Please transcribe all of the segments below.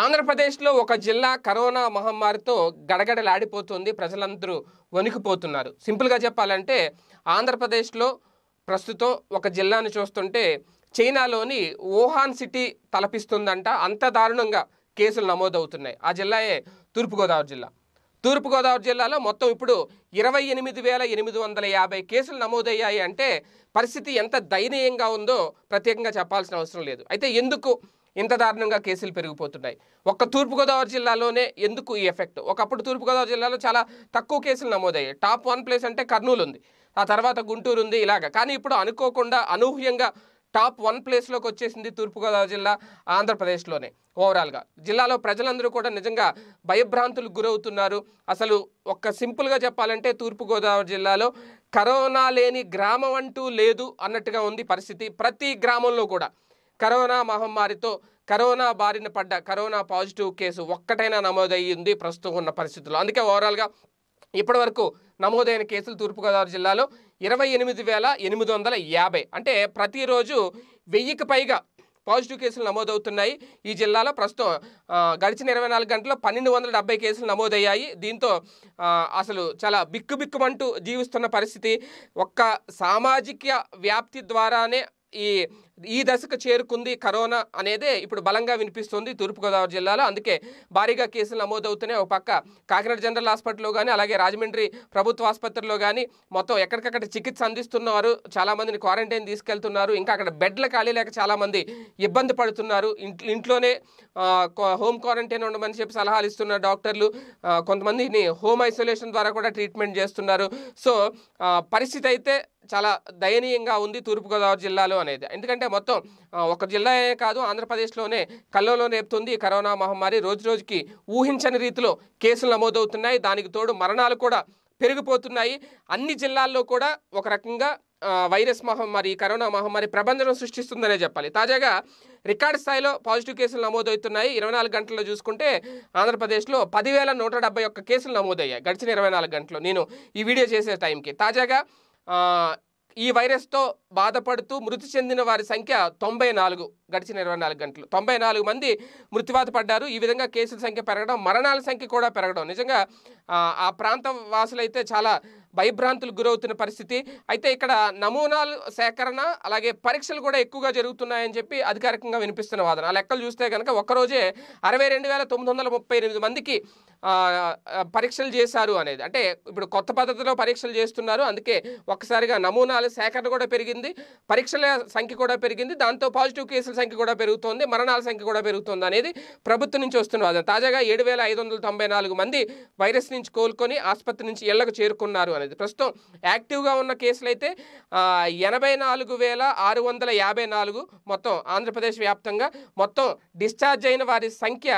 ఆంధ్రప్రదేశ్లో ఒక జిల్లా కరోనా మహమ్మారితో గడగడలాడిపోతుంది ప్రజలందరూ వణికిపోతున్నారు సింపుల్గా చెప్పాలంటే ఆంధ్రప్రదేశ్లో ప్రస్తుతం ఒక జిల్లాను చూస్తుంటే చైనాలోని వుహాన్ సిటీ తలపిస్తుందంట అంత దారుణంగా కేసులు నమోదవుతున్నాయి ఆ జిల్లాయే తూర్పుగోదావరి జిల్లా తూర్పుగోదావరి జిల్లాలో మొత్తం ఇప్పుడు ఇరవై ఎనిమిది వేల ఎనిమిది వందల యాభై కేసులు నమోదయ్యాయి అంటే పరిస్థితి ఎంత దయనీయంగా ఉందో ప్రత్యేకంగా చెప్పాల్సిన అవసరం లేదు అయితే ఎందుకు ఇంత దారుణంగా కేసులు పెరిగిపోతున్నాయి ఒక్క తూర్పుగోదావరి జిల్లాలోనే ఎందుకు ఈ ఎఫెక్ట్ ఒకప్పుడు తూర్పుగోదావరి జిల్లాలో చాలా తక్కువ కేసులు నమోదయ్యాయి టాప్ వన్ ప్లేస్ అంటే కర్నూలు ఉంది ఆ తర్వాత గుంటూరు ఉంది ఇలాగ కానీ ఇప్పుడు అనుకోకుండా అనూహ్యంగా టాప్ వన్ ప్లేస్లోకి వచ్చేసింది తూర్పుగోదావరి జిల్లా ఆంధ్రప్రదేశ్లోనే ఓవరాల్గా జిల్లాలో ప్రజలందరూ కూడా నిజంగా భయభ్రాంతులకు గురవుతున్నారు అసలు ఒక్క సింపుల్గా చెప్పాలంటే తూర్పుగోదావరి జిల్లాలో కరోనా లేని గ్రామం అంటూ లేదు అన్నట్టుగా ఉంది పరిస్థితి ప్రతి గ్రామంలో కూడా కరోనా మహమ్మారితో కరోనా బారిన పడ్డ కరోనా పాజిటివ్ కేసు ఒక్కటైనా నమోదయ్యింది ప్రస్తుతం ఉన్న పరిస్థితుల్లో అందుకే ఓవరాల్గా ఇప్పటివరకు నమోదైన కేసులు తూర్పుగోదావరి జిల్లాలో ఇరవై ఎనిమిది వేల ఎనిమిది వందల యాభై అంటే ప్రతిరోజు వెయ్యికి పైగా పాజిటివ్ కేసులు నమోదవుతున్నాయి ఈ జిల్లాలో ప్రస్తుతం గడిచిన ఇరవై నాలుగు గంటల్లో పన్నెండు వందల డెబ్బై కేసులు నమోదయ్యాయి దీంతో అసలు చాలా బిక్కుబిక్కుమంటూ జీవిస్తున్న పరిస్థితి ఒక్క సామాజిక వ్యాప్తి ద్వారానే ఈ ఈ దశకు చేరుకుంది కరోనా అనేదే ఇప్పుడు బలంగా వినిపిస్తుంది తూర్పుగోదావరి జిల్లాలో అందుకే భారీగా కేసులు నమోదవుతున్నాయి ఒక పక్క కాకినాడ జనరల్ హాస్పిటల్లో కానీ అలాగే రాజమండ్రి ప్రభుత్వ ఆసుపత్రిలో కానీ మొత్తం ఎక్కడికక్కడ చికిత్స అందిస్తున్నారు చాలామందిని క్వారంటైన్ తీసుకెళ్తున్నారు ఇంకా అక్కడ బెడ్ల ఖాళీ లేక చాలామంది ఇబ్బంది పడుతున్నారు ఇంట్లోనే హోమ్ క్వారంటైన్ ఉండమని చెప్పి సలహాలు ఇస్తున్నారు డాక్టర్లు కొంతమందిని హోమ్ ఐసోలేషన్ ద్వారా కూడా ట్రీట్మెంట్ చేస్తున్నారు సో పరిస్థితి అయితే చాలా దయనీయంగా ఉంది తూర్పుగోదావరి జిల్లాలో అనేది ఎందుకంటే మొత్తం ఒక జిల్లానే కాదు ఆంధ్రప్రదేశ్లోనే కల్లోలో రేపుతుంది కరోనా మహమ్మారి రోజు రోజుకి ఊహించని రీతిలో కేసులు నమోదవుతున్నాయి దానికి తోడు మరణాలు కూడా పెరిగిపోతున్నాయి అన్ని జిల్లాల్లో కూడా ఒక రకంగా వైరస్ మహమ్మారి కరోనా మహమ్మారి ప్రబంధనం సృష్టిస్తుందనే చెప్పాలి తాజాగా రికార్డ్ స్థాయిలో పాజిటివ్ కేసులు నమోదవుతున్నాయి ఇరవై నాలుగు గంటల్లో చూసుకుంటే ఆంధ్రప్రదేశ్లో పదివేల నూట డెబ్బై ఒక్క కేసులు నమోదయ్యాయి గడిచిన ఇరవై నాలుగు గంటలు నేను ఈ వీడియో చేసే టైంకి తాజాగా ఈ వైరస్తో బాధపడుతూ మృతి చెందిన వారి సంఖ్య తొంభై నాలుగు గడిచిన ఇరవై నాలుగు గంటలు తొంభై నాలుగు మంది మృతివాత పడ్డారు ఈ విధంగా కేసుల సంఖ్య పెరగడం మరణాల సంఖ్య కూడా పెరగడం నిజంగా ఆ ప్రాంత వాసులైతే చాలా భయభ్రాంతులు గురవుతున్న పరిస్థితి అయితే ఇక్కడ నమూనాలు సేకరణ అలాగే పరీక్షలు కూడా ఎక్కువగా జరుగుతున్నాయని చెప్పి అధికారికంగా వినిపిస్తున్న వాదన ఆ లెక్కలు చూస్తే కనుక ఒక్కరోజే అరవై రెండు వేల తొమ్మిది వందల ముప్పై ఎనిమిది మందికి పరీక్షలు చేశారు అనేది అంటే ఇప్పుడు కొత్త పద్ధతిలో పరీక్షలు చేస్తున్నారు అందుకే ఒక్కసారిగా నమూనాల సేకరణ కూడా పెరిగింది పరీక్షల సంఖ్య కూడా పెరిగింది దాంతో పాజిటివ్ కేసుల సంఖ్య కూడా పెరుగుతోంది మరణాల సంఖ్య కూడా పెరుగుతుంది అనేది ప్రభుత్వం నుంచి వస్తున్న వాదన తాజాగా ఏడు వేల ఐదు వందల తొంభై నాలుగు మంది వైరస్ నుంచి కోలుకొని ఆసుపత్రి నుంచి ఇళ్లకు చేరుకున్నారు అనేది ప్రస్తుతం యాక్టివ్గా ఉన్న కేసులు అయితే ఎనభై నాలుగు వేల ఆరు వందల యాభై నాలుగు మొత్తం ఆంధ్రప్రదేశ్ వ్యాప్తంగా మొత్తం డిశ్చార్జ్ అయిన వారి సంఖ్య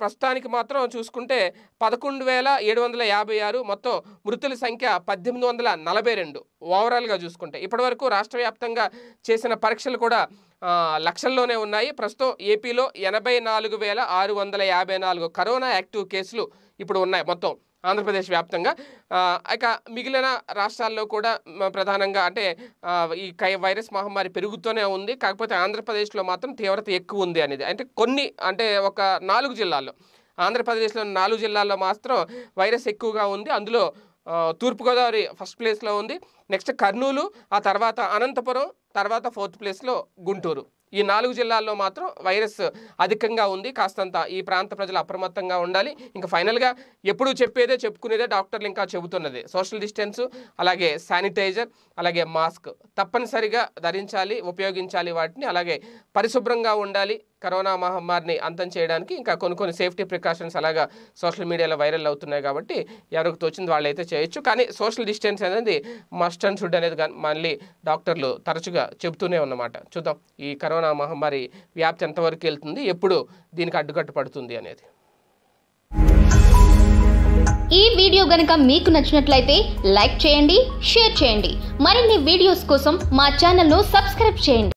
ప్రస్తుతానికి మాత్రం చూసుకుంటే పదకొండు వేల ఏడు వందల యాభై ఆరు మొత్తం మృతుల సంఖ్య పద్దెనిమిది వందల నలభై రెండు ఓవరాల్గా చూసుకుంటే ఇప్పటివరకు రాష్ట్ర వ్యాప్తంగా చేసిన పరీక్షలు కూడా లక్షల్లోనే ఉన్నాయి ప్రస్తుతం ఏపీలో ఎనభై నాలుగు వేల ఆరు వందల యాభై నాలుగు కరోనా యాక్టివ్ కేసులు ఇప్పుడు ఉన్నాయి మొత్తం ఆంధ్రప్రదేశ్ వ్యాప్తంగా ఇక మిగిలిన రాష్ట్రాల్లో కూడా ప్రధానంగా అంటే ఈ కై వైరస్ మహమ్మారి పెరుగుతూనే ఉంది కాకపోతే ఆంధ్రప్రదేశ్లో మాత్రం తీవ్రత ఎక్కువ ఉంది అనేది అంటే కొన్ని అంటే ఒక నాలుగు జిల్లాల్లో ఆంధ్రప్రదేశ్లో నాలుగు జిల్లాల్లో మాత్రం వైరస్ ఎక్కువగా ఉంది అందులో తూర్పుగోదావరి ఫస్ట్ ప్లేస్లో ఉంది నెక్స్ట్ కర్నూలు ఆ తర్వాత అనంతపురం తర్వాత ఫోర్త్ ప్లేస్లో గుంటూరు ఈ నాలుగు జిల్లాల్లో మాత్రం వైరస్ అధికంగా ఉంది కాస్తంత ఈ ప్రాంత ప్రజలు అప్రమత్తంగా ఉండాలి ఇంకా ఫైనల్గా ఎప్పుడు చెప్పేదే చెప్పుకునేదే డాక్టర్లు ఇంకా చెబుతున్నది సోషల్ డిస్టెన్స్ అలాగే శానిటైజర్ అలాగే మాస్క్ తప్పనిసరిగా ధరించాలి ఉపయోగించాలి వాటిని అలాగే పరిశుభ్రంగా ఉండాలి కరోనా మహమ్మారిని అంతం చేయడానికి ఇంకా కొన్ని కొన్ని సేఫ్టీ ప్రికాషన్స్ అలాగా సోషల్ మీడియాలో వైరల్ అవుతున్నాయి కాబట్టి ఎవరికి తోచింది వాళ్ళు అయితే చేయొచ్చు కానీ సోషల్ డిస్టెన్స్ అనేది మస్ట్ అండ్ షుడ్ అనేది మళ్ళీ డాక్టర్లు తరచుగా చెబుతూనే ఉన్నమాట చూద్దాం ఈ కరోనా మహమ్మారి వ్యాప్తి ఎంతవరకు వెళ్తుంది ఎప్పుడు దీనికి అడ్డుకట్టు పడుతుంది అనేది ఈ వీడియో గనక మీకు నచ్చినట్లయితే లైక్ చేయండి షేర్ చేయండి మరిన్ని వీడియోస్ కోసం మా ఛానల్ను సబ్స్క్రైబ్ చేయండి